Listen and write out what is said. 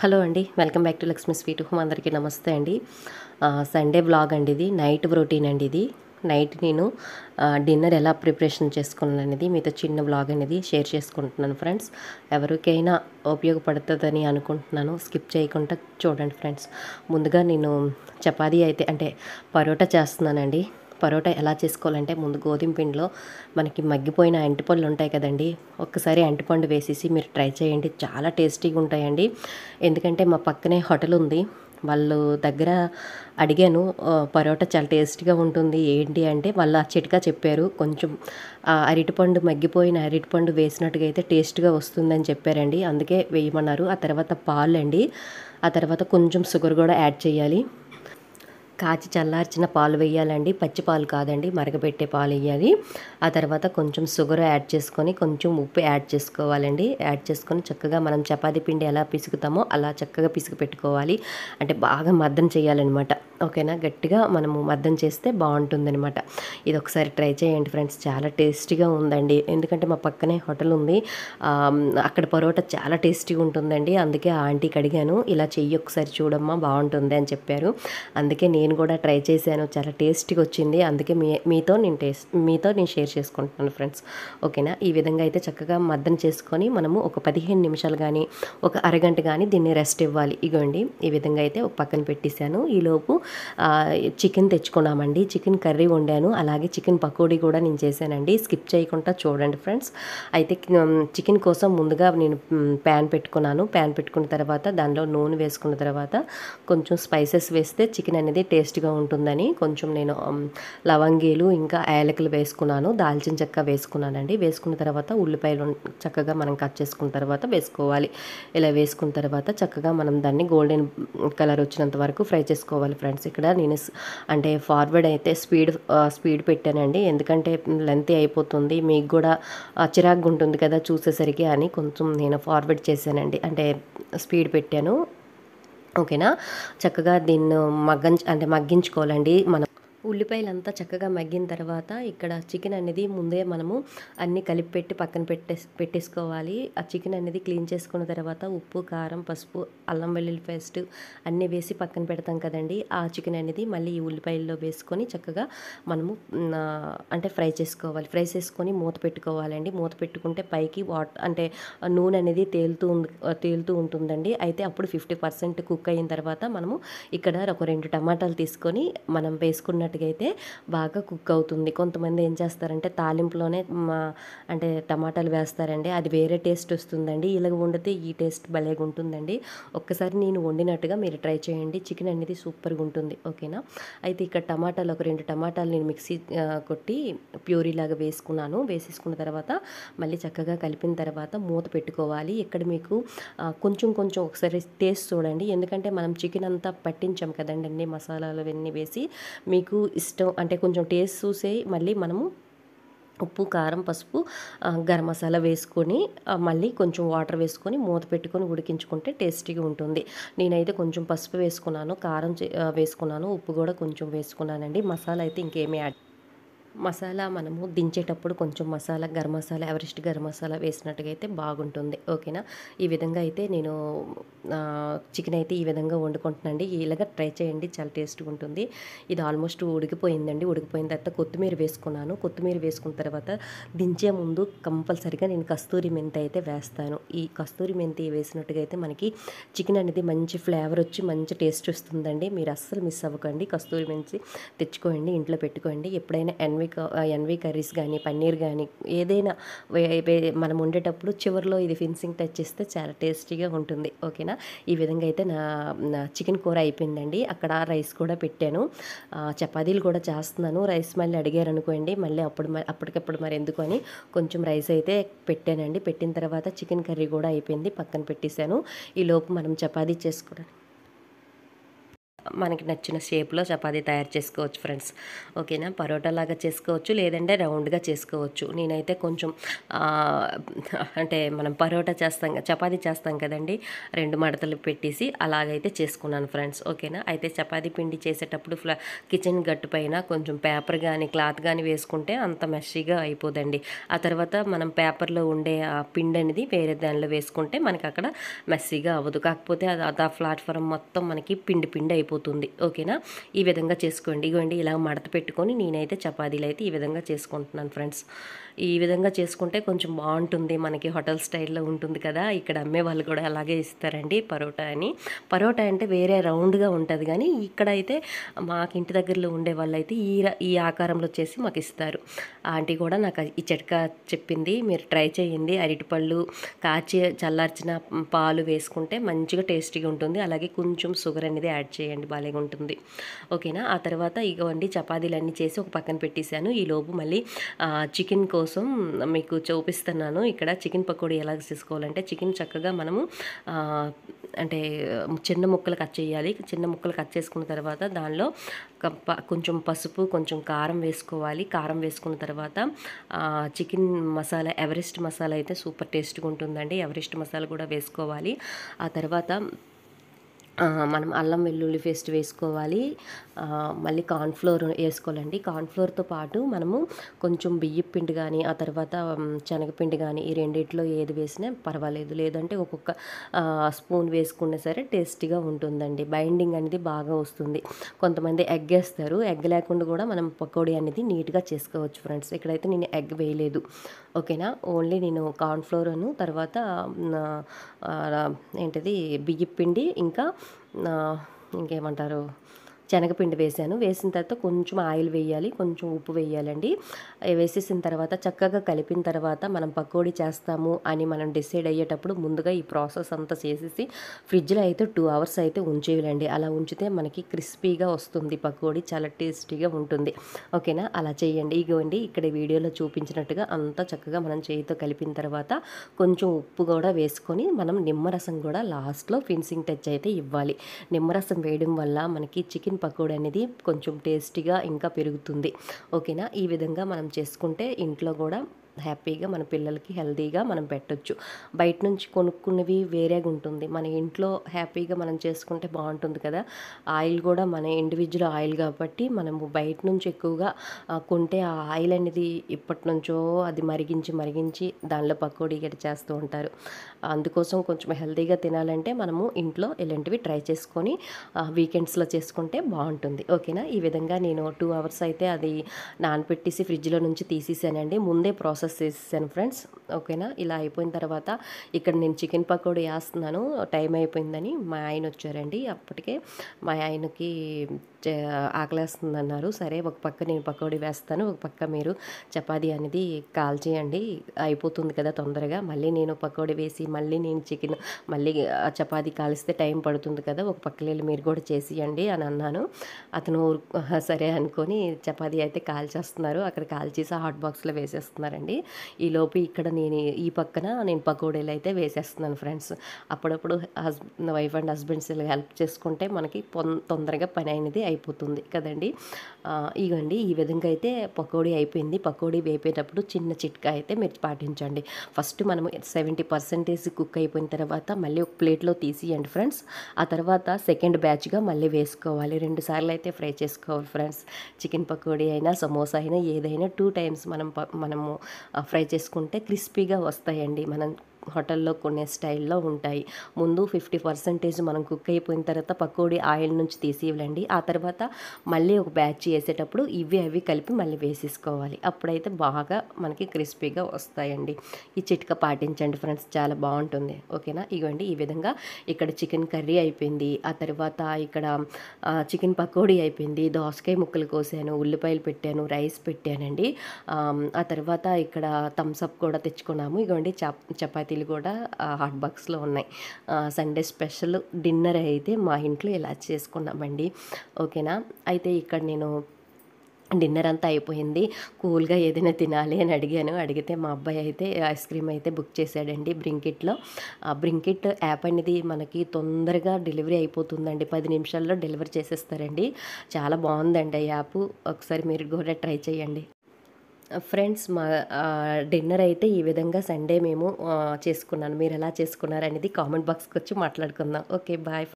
hello అండి welcome back to Lakshmi sweet home అందరికీ నమస్తే అండి సండే బ్లాగ్ అండి ఇది నైట్ రొటీన్ అండి ఇది నైట్ నేను డిన్నర్ ఎలా ప్రిపరేషన్ చేసుకున్నాను అనేది మీతో చిన్న బ్లాగ్ అనేది షేర్ చేసుకుంటున్నాను ఫ్రెండ్స్ ఎవరికైనా ఉపయోగపడుతుందని అనుకుంటున్నాను స్కిప్ చేయకుండా చూడండి ఫ్రెండ్స్ ముందుగా నేను చపాతీ అయితే అంటే పరోటా చేస్తున్నానండి పరోటా ఎలా చేసుకోవాలంటే ముందు గోధుమ పిండిలో మనకి మగ్గిపోయిన అంటిపళ్ళు ఉంటాయి కదండి ఒక్కసారి అంటిపండు వేసేసి మీరు ట్రై చేయండి చాలా టేస్టీగా ఉంటాయండి ఎందుకంటే మా పక్కనే హోటల్ ఉంది వాళ్ళు దగ్గర అడిగాను పరోటా చాలా టేస్టీగా ఉంటుంది ఏంటి అంటే వాళ్ళు ఆ చిట్కా చెప్పారు కొంచెం అరటిపండు మగ్గిపోయిన అరటిపండు వేసినట్టుగా అయితే టేస్ట్గా వస్తుందని చెప్పారండి అందుకే వేయమన్నారు ఆ తర్వాత పాలు అండి ఆ తర్వాత కొంచెం షుగర్ కూడా యాడ్ చేయాలి కాచి చల్లార్చిన పాలు వేయాలండి పచ్చి పాలు కాదండి మరగపెట్టే పాలు వేయాలి ఆ తర్వాత కొంచెం షుగర్ యాడ్ చేసుకొని కొంచెం ఉప్పు యాడ్ చేసుకోవాలండి యాడ్ చేసుకొని చక్కగా మనం చపాతీ పిండి ఎలా పిసుకుతామో అలా చక్కగా పిసుకు పెట్టుకోవాలి అంటే బాగా మద్దం చేయాలన్నమాట ఓకేనా గట్టిగా మనము మద్దం చేస్తే బాగుంటుందనమాట ఇది ఒకసారి ట్రై చేయండి ఫ్రెండ్స్ చాలా టేస్టీగా ఉందండి ఎందుకంటే మా పక్కనే హోటల్ ఉంది అక్కడ పరోటా చాలా టేస్టీగా ఉంటుందండి అందుకే ఆ ఆంటీకి అడిగాను ఇలా చెయ్యి ఒకసారి చూడమ్మా బాగుంటుంది అని చెప్పారు అందుకే నేను కూడా ట్రై చేశాను చాలా టేస్టీగా వచ్చింది అందుకే మీ మీతో నేను టేస్ట్ మీతో నేను షేర్ చేసుకుంటున్నాను ఫ్రెండ్స్ ఓకేనా ఈ విధంగా అయితే చక్కగా మద్దం చేసుకొని మనము ఒక పదిహేను నిమిషాలు కానీ ఒక అరగంట కానీ దీన్ని రెస్ట్ ఇవ్వాలి ఇగోండి ఈ విధంగా అయితే ఒక పక్కన పెట్టేశాను ఈలోపు చికెన్ తెచ్చుకున్నామండి చికెన్ కర్రీ వండాను అలాగే చికెన్ పకోడీ కూడా నేను చేశానండి స్కిప్ చేయకుండా చూడండి ఫ్రెండ్స్ అయితే చికెన్ కోసం ముందుగా నేను ప్యాన్ పెట్టుకున్నాను ప్యాన్ పెట్టుకున్న తర్వాత దానిలో నూనె వేసుకున్న తర్వాత కొంచెం స్పైసెస్ వేస్తే చికెన్ అనేది టేస్ట్గా ఉంటుందని కొంచెం నేను లవంగీలు ఇంకా యాలకులు వేసుకున్నాను దాల్చిన చెక్క వేసుకున్నానండి వేసుకున్న తర్వాత ఉల్లిపాయలు చక్కగా మనం కట్ చేసుకున్న తర్వాత వేసుకోవాలి ఇలా వేసుకున్న తర్వాత చక్కగా మనం దాన్ని గోల్డెన్ కలర్ వచ్చినంత వరకు ఫ్రై చేసుకోవాలి ఫ్రెండ్స్ ఫ్రెండ్స్ ఇక్కడ నేను అంటే ఫార్వర్డ్ అయితే స్పీడ్ స్పీడ్ పెట్టానండి ఎందుకంటే లెంత్ అయిపోతుంది మీకు కూడా చిరాకు ఉంటుంది కదా చూసేసరికి అని కొంచెం నేను ఫార్వర్డ్ చేశానండి అంటే స్పీడ్ పెట్టాను ఓకేనా చక్కగా దీన్ని మగ్గం అంటే మగ్గించుకోవాలండి మనం ఉల్లిపాయలు అంతా చక్కగా మగ్గిన తర్వాత ఇక్కడ చికెన్ అనేది ముందే మనము అన్నీ కలిపి పెట్టి పక్కన పెట్టే పెట్టేసుకోవాలి ఆ చికెన్ అనేది క్లీన్ చేసుకున్న తర్వాత ఉప్పు కారం పసుపు అల్లం వెల్లుల్లి పేస్ట్ అన్నీ వేసి పక్కన పెడతాం కదండి ఆ చికెన్ అనేది మళ్ళీ ఈ ఉల్లిపాయల్లో వేసుకొని చక్కగా మనము అంటే ఫ్రై చేసుకోవాలి ఫ్రై చేసుకొని మూత పెట్టుకోవాలండి మూత పెట్టుకుంటే పైకి వాట్ అంటే నూనె అనేది తేలుతూ తేలుతూ ఉంటుందండి అయితే అప్పుడు ఫిఫ్టీ పర్సెంట్ కుక్ అయిన తర్వాత మనము ఇక్కడ ఒక రెండు టమాటాలు తీసుకొని మనం వేసుకున్న అన్నట్టుగా అయితే బాగా కుక్ అవుతుంది కొంతమంది ఏం చేస్తారంటే తాలింపులోనే మా అంటే టమాటాలు వేస్తారండి అది వేరే టేస్ట్ వస్తుందండి ఇలాగ వండితే ఈ టేస్ట్ భలేగా ఉంటుందండి ఒక్కసారి నేను వండినట్టుగా మీరు ట్రై చేయండి చికెన్ అనేది సూపర్గా ఉంటుంది ఓకేనా అయితే ఇక్కడ టమాటాలు ఒక రెండు టమాటాలు నేను మిక్సీ కొట్టి ప్యూరీలాగా వేసుకున్నాను వేసేసుకున్న తర్వాత మళ్ళీ చక్కగా కలిపిన తర్వాత మూత పెట్టుకోవాలి ఇక్కడ మీకు కొంచెం కొంచెం ఒకసారి టేస్ట్ చూడండి ఎందుకంటే మనం చికెన్ అంతా పట్టించాం కదండి మసాలాలు అవన్నీ వేసి మీకు ఇష్టం అంటే కొంచెం టేస్ట్ చూసే మళ్ళీ మనము ఉప్పు కారం పసుపు గరం మసాలా వేసుకొని మళ్ళీ కొంచెం వాటర్ వేసుకొని మూత పెట్టుకొని ఉడికించుకుంటే టేస్టీగా ఉంటుంది నేనైతే కొంచెం పసుపు వేసుకున్నాను కారం వేసుకున్నాను ఉప్పు కూడా కొంచెం వేసుకున్నానండి మసాలా అయితే ఇంకేమీ యాడ్ మసాలా మనము దించేటప్పుడు కొంచెం మసాలా గరం మసాలా ఎవరెస్ట్ గరం మసాలా వేసినట్టుగా అయితే బాగుంటుంది ఓకేనా ఈ విధంగా అయితే నేను చికెన్ అయితే ఈ విధంగా వండుకుంటున్నాండి ఇలాగ ట్రై చేయండి చాలా టేస్ట్గా ఉంటుంది ఇది ఆల్మోస్ట్ ఉడికిపోయిందండి ఉడికిపోయిన తర్వాత కొత్తిమీర వేసుకున్నాను కొత్తిమీర వేసుకున్న తర్వాత దించే ముందు కంపల్సరిగా నేను కస్తూరి మెంతి అయితే వేస్తాను ఈ కస్తూరి మెంతి వేసినట్టుగా అయితే మనకి చికెన్ అనేది మంచి ఫ్లేవర్ వచ్చి మంచి టేస్ట్ వస్తుందండి మీరు అస్సలు మిస్ అవ్వకండి కస్తూరి మెంతి తెచ్చుకోండి ఇంట్లో పెట్టుకోండి ఎప్పుడైనా ఎన్వే ఎన్వి ఎన్వి కర్రీస్ కానీ పన్నీర్ కానీ ఏదైనా మనం ఉండేటప్పుడు చివరిలో ఇది ఫిన్సింగ్ టచ్ ఇస్తే చాలా టేస్టీగా ఉంటుంది ఓకేనా ఈ విధంగా అయితే నా చికెన్ కూర అయిపోయిందండి అక్కడ రైస్ కూడా పెట్టాను చపాతీలు కూడా చేస్తున్నాను రైస్ మళ్ళీ అడిగారు అనుకోండి మళ్ళీ అప్పుడు అప్పటికప్పుడు మరి ఎందుకు అని కొంచెం రైస్ అయితే పెట్టానండి పెట్టిన తర్వాత చికెన్ కర్రీ కూడా అయిపోయింది పక్కన పెట్టేశాను ఈలోపు మనం చపాతీ చేసుకోవడానికి మనకి నచ్చిన షేప్లో చపాతీ తయారు చేసుకోవచ్చు ఫ్రెండ్స్ ఓకేనా పరోటా లాగా చేసుకోవచ్చు లేదంటే రౌండ్గా చేసుకోవచ్చు నేనైతే కొంచెం అంటే మనం పరోటా చేస్తాం చపాతీ చేస్తాం కదండి రెండు మడతలు పెట్టేసి అలాగైతే చేసుకున్నాను ఫ్రెండ్స్ ఓకేనా అయితే చపాతీ పిండి చేసేటప్పుడు ఫ్లా కిచెన్ గట్టు పైన కొంచెం పేపర్ కానీ క్లాత్ కానీ వేసుకుంటే అంత మెస్సీగా అయిపోదండి ఆ తర్వాత మనం పేపర్లో ఉండే ఆ పిండి అనేది వేరే దానిలో వేసుకుంటే మనకి అక్కడ మెస్సీగా అవ్వదు కాకపోతే అది ఆ ప్లాట్ఫామ్ మొత్తం మనకి పిండి పిండి అయిపోతుంది అవుతుంది ఓకేనా ఈ విధంగా చేసుకోండి ఇగోండి ఇలా మడత పెట్టుకొని నేనైతే చపాతీలు అయితే ఈ విధంగా చేసుకుంటున్నాను ఫ్రెండ్స్ ఈ విధంగా చేసుకుంటే కొంచెం బాగుంటుంది మనకి హోటల్ స్టైల్లో ఉంటుంది కదా ఇక్కడ అమ్మే వాళ్ళు కూడా అలాగే ఇస్తారండి పరోటా అని పరోటా అంటే వేరే రౌండ్గా ఉంటుంది కానీ ఇక్కడ అయితే మాకు ఇంటి దగ్గరలో ఉండే వాళ్ళు అయితే ఈ ఈ ఆకారంలో చేసి మాకు ఇస్తారు ఆంటీ కూడా నాకు ఈ చిట్కా చెప్పింది మీరు ట్రై చేయండి అరటిపళ్ళు కాచి చల్లార్చిన పాలు వేసుకుంటే మంచిగా టేస్టీగా ఉంటుంది అలాగే కొంచెం షుగర్ అనేది యాడ్ చేయండి బాగా ఉంటుంది ఓకేనా ఆ తర్వాత ఇగోండి చపాతీలన్నీ చేసి ఒక పక్కన పెట్టేశాను ఈలోపు మళ్ళీ చికెన్ కో కోసం మీకు చూపిస్తున్నాను ఇక్కడ చికెన్ పకోడీ ఎలా చేసుకోవాలంటే చికెన్ చక్కగా మనము అంటే చిన్న ముక్కలు కట్ చేయాలి చిన్న ముక్కలు కట్ చేసుకున్న తర్వాత దానిలో కొంచెం పసుపు కొంచెం కారం వేసుకోవాలి కారం వేసుకున్న తర్వాత చికెన్ మసాలా ఎవరెస్ట్ మసాలా అయితే సూపర్ టేస్ట్గా ఉంటుందండి ఎవరెస్ట్ మసాలా కూడా వేసుకోవాలి ఆ తర్వాత మనం అల్లం వెల్లుల్లి పేస్ట్ వేసుకోవాలి మళ్ళీ కార్న్ఫ్లోర్ వేసుకోవాలండి కార్న్ఫ్లోర్తో పాటు మనము కొంచెం బియ్యం పిండి కానీ ఆ తర్వాత శనగపిండి కానీ ఈ రెండింటిలో ఏది వేసినా పర్వాలేదు లేదంటే ఒక్కొక్క స్పూన్ వేసుకున్నా సరే టేస్టీగా ఉంటుందండి బైండింగ్ అనేది బాగా వస్తుంది కొంతమంది ఎగ్ వేస్తారు ఎగ్ లేకుండా కూడా మనం పకోడీ అనేది నీట్గా చేసుకోవచ్చు ఫ్రెండ్స్ ఇక్కడైతే నేను ఎగ్ వేయలేదు ఓకేనా ఓన్లీ నేను కార్న్ఫ్లోర్ను తర్వాత ఏంటిది బియ్యం పిండి ఇంకా ఇంకేమంటారు శనగపిండి వేశాను వేసిన తర్వాత కొంచెం ఆయిల్ వేయాలి కొంచెం ఉప్పు వేయాలండి వేసేసిన తర్వాత చక్కగా కలిపిన తర్వాత మనం పకోడీ చేస్తాము అని మనం డిసైడ్ అయ్యేటప్పుడు ముందుగా ఈ ప్రాసెస్ అంతా చేసేసి ఫ్రిడ్జ్లో అయితే టూ అవర్స్ అయితే ఉంచేయాలండి అలా ఉంచితే మనకి క్రిస్పీగా వస్తుంది పకోడీ చాలా టేస్టీగా ఉంటుంది ఓకేనా అలా చేయండి ఇగోండి ఇక్కడ వీడియోలో చూపించినట్టుగా అంతా చక్కగా మనం చేయితో కలిపిన తర్వాత కొంచెం ఉప్పు కూడా వేసుకొని మనం నిమ్మరసం కూడా లాస్ట్లో ఫినిషింగ్ టచ్ అయితే ఇవ్వాలి నిమ్మరసం వేయడం వల్ల మనకి చికెన్ పకోడీ అనేది కొంచెం టేస్టీగా ఇంకా పెరుగుతుంది ఓకేనా ఈ విధంగా మనం చేసుకుంటే ఇంట్లో కూడా హ్యాపీగా మన పిల్లలకి హెల్తీగా మనం పెట్టొచ్చు బయట నుంచి కొనుక్కున్నవి వేరేగా ఉంటుంది మన ఇంట్లో హ్యాపీగా మనం చేసుకుంటే బాగుంటుంది కదా ఆయిల్ కూడా మన ఇండివిజువల్ ఆయిల్ కాబట్టి మనము బయట నుంచి ఎక్కువగా కొంటే ఆ ఆయిల్ అనేది ఇప్పటి నుంచో అది మరిగించి మరిగించి దానిలో పకోడీ గడి చేస్తూ ఉంటారు అందుకోసం కొంచెం హెల్తీగా తినాలంటే మనము ఇంట్లో ఇలాంటివి ట్రై చేసుకొని వీకెండ్స్లో చేసుకుంటే బాగుంటుంది ఓకేనా ఈ విధంగా నేను టూ అవర్స్ అయితే అది నానపెట్టేసి ఫ్రిడ్జ్లో నుంచి తీసేసానండి ముందే ప్రాసెస్ ప్రాసెస్ చేసేసాను ఫ్రెండ్స్ ఓకేనా ఇలా అయిపోయిన తర్వాత ఇక్కడ నేను చికెన్ పకోడీ వేస్తున్నాను టైం అయిపోయిందని మా ఆయన వచ్చారండి అప్పటికే మా ఆయనకి ఆకలేస్తుంది అన్నారు సరే ఒక పక్క నేను పకోడీ వేస్తాను ఒక పక్క మీరు చపాతీ అనేది కాల్ చేయండి అయిపోతుంది కదా తొందరగా మళ్ళీ నేను పకోడీ వేసి మళ్ళీ నేను చికెన్ మళ్ళీ చపాతీ కాలిస్తే టైం పడుతుంది కదా ఒక పక్క లేదు మీరు కూడా చేసియండి అని అన్నాను అతను సరే అనుకొని చపాతీ అయితే కాల్ అక్కడ కాల్ చేసి హాట్ బాక్స్లో వేసేస్తున్నారండి ఉందండి ఈలోపు ఇక్కడ నేను ఈ పక్కన నేను పకోడీలు అయితే వేసేస్తున్నాను ఫ్రెండ్స్ అప్పుడప్పుడు హస్బెండ్ వైఫ్ అండ్ హస్బెండ్స్ ఇలా హెల్ప్ చేసుకుంటే మనకి తొందరగా పని అనేది అయిపోతుంది కదండి ఇగండి ఈ విధంగా అయితే పకోడీ అయిపోయింది పకోడీ వేపేటప్పుడు చిన్న చిట్కా అయితే మీరు పాటించండి ఫస్ట్ మనం సెవెంటీ పర్సెంటేజ్ కుక్ అయిపోయిన తర్వాత మళ్ళీ ఒక ప్లేట్లో తీసియండి ఫ్రెండ్స్ ఆ తర్వాత సెకండ్ బ్యాచ్గా మళ్ళీ వేసుకోవాలి రెండు సార్లు అయితే ఫ్రై చేసుకోవాలి ఫ్రెండ్స్ చికెన్ పకోడీ అయినా సమోసా అయినా ఏదైనా టూ టైమ్స్ మనం మనము ఫ్రై చేసుకుంటే క్రిస్పీగా వస్తాయండి మనం హోటల్లో కొనే స్టైల్లో ఉంటాయి ముందు ఫిఫ్టీ పర్సెంటేజ్ మనం కుక్ అయిపోయిన తర్వాత పకోడీ ఆయిల్ నుంచి తీసివ్వండి ఆ తర్వాత మళ్ళీ ఒక బ్యాచ్ వేసేటప్పుడు ఇవి అవి కలిపి మళ్ళీ వేసేసుకోవాలి అప్పుడైతే బాగా మనకి క్రిస్పీగా వస్తాయండి ఈ చిట్క పాటించండి ఫ్రెండ్స్ చాలా బాగుంటుంది ఓకేనా ఇవ్వండి ఈ విధంగా ఇక్కడ చికెన్ కర్రీ అయిపోయింది ఆ తర్వాత ఇక్కడ చికెన్ పకోడీ అయిపోయింది దోసకాయ ముక్కలు కోసాను ఉల్లిపాయలు పెట్టాను రైస్ పెట్టానండి ఆ తర్వాత ఇక్కడ థమ్స్అప్ కూడా తెచ్చుకున్నాము ఇగోండి చపాతీ వెరైటీలు కూడా హాట్ బాక్స్లో ఉన్నాయి సండే స్పెషల్ డిన్నర్ అయితే మా ఇంట్లో ఇలా చేసుకున్నామండి ఓకేనా అయితే ఇక్కడ నేను డిన్నర్ అంతా అయిపోయింది కూల్గా ఏదైనా తినాలి అని అడిగాను అడిగితే మా అబ్బాయి అయితే ఐస్ క్రీమ్ అయితే బుక్ చేశాడండి బ్రింకిట్లో ఆ బ్రింకిట్ యాప్ అనేది మనకి తొందరగా డెలివరీ అయిపోతుందండి పది నిమిషాల్లో డెలివరీ చేసేస్తారండి చాలా బాగుందండి ఆ యాప్ ఒకసారి మీరు కూడా ట్రై చేయండి ఫ్రెండ్స్ uh, మా డిన్నర్ uh, అయితే ఈ విధంగా సండే మేము uh, చేసుకున్నాను మీరు ఎలా చేసుకున్నారు అనేది కామెంట్ బాక్స్కి వచ్చి మాట్లాడుకుందాం ఓకే బాయ్